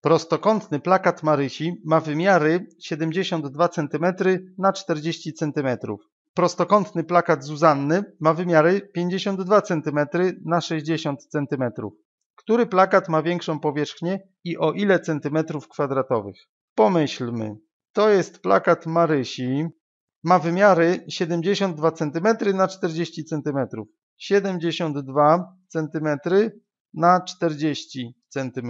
Prostokątny plakat Marysi ma wymiary 72 cm na 40 cm. Prostokątny plakat Zuzanny ma wymiary 52 cm na 60 cm. Który plakat ma większą powierzchnię i o ile centymetrów kwadratowych? Pomyślmy. To jest plakat Marysi. Ma wymiary 72 cm na 40 cm. 72 cm na 40 cm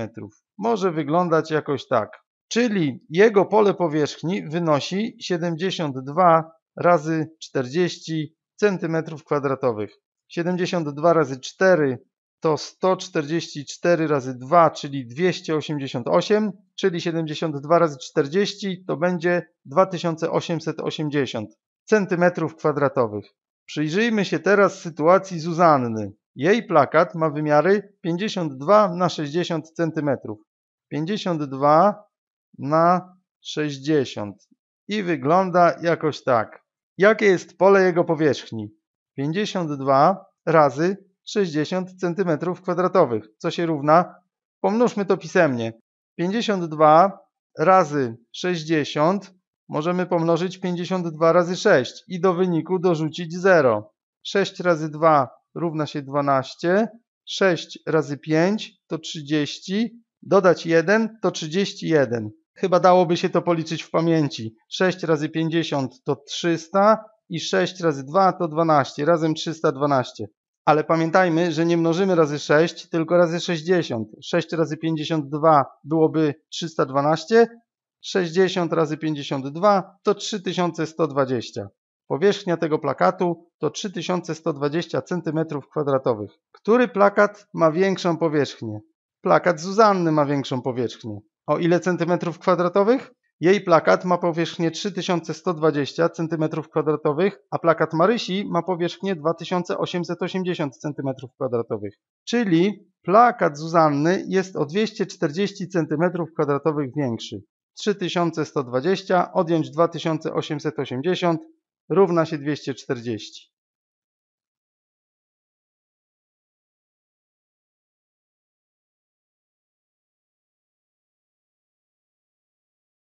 może wyglądać jakoś tak. Czyli jego pole powierzchni wynosi 72 razy 40 cm2. 72 razy 4 to 144 razy 2, czyli 288, czyli 72 razy 40 to będzie 2880 cm2. Przyjrzyjmy się teraz sytuacji Zuzanny. Jej plakat ma wymiary 52 na 60 cm. 52 na 60 i wygląda jakoś tak. Jakie jest pole jego powierzchni? 52 razy 60 cm2, co się równa, pomnóżmy to pisemnie, 52 razy 60 możemy pomnożyć 52 razy 6 i do wyniku dorzucić 0. 6 razy 2 równa się 12, 6 razy 5 to 30, dodać 1 to 31. Chyba dałoby się to policzyć w pamięci. 6 razy 50 to 300 i 6 razy 2 to 12, razem 312. Ale pamiętajmy, że nie mnożymy razy 6, tylko razy 60. 6 razy 52 byłoby 312, 60 razy 52 to 3120. Powierzchnia tego plakatu to 3120 cm2. Który plakat ma większą powierzchnię? Plakat Zuzanny ma większą powierzchnię. O ile centymetrów kwadratowych? Jej plakat ma powierzchnię 3120 cm2, a plakat Marysi ma powierzchnię 2880 cm2. Czyli plakat Zuzanny jest o 240 cm2 większy. 3120 odjąć 2880 równa się 240.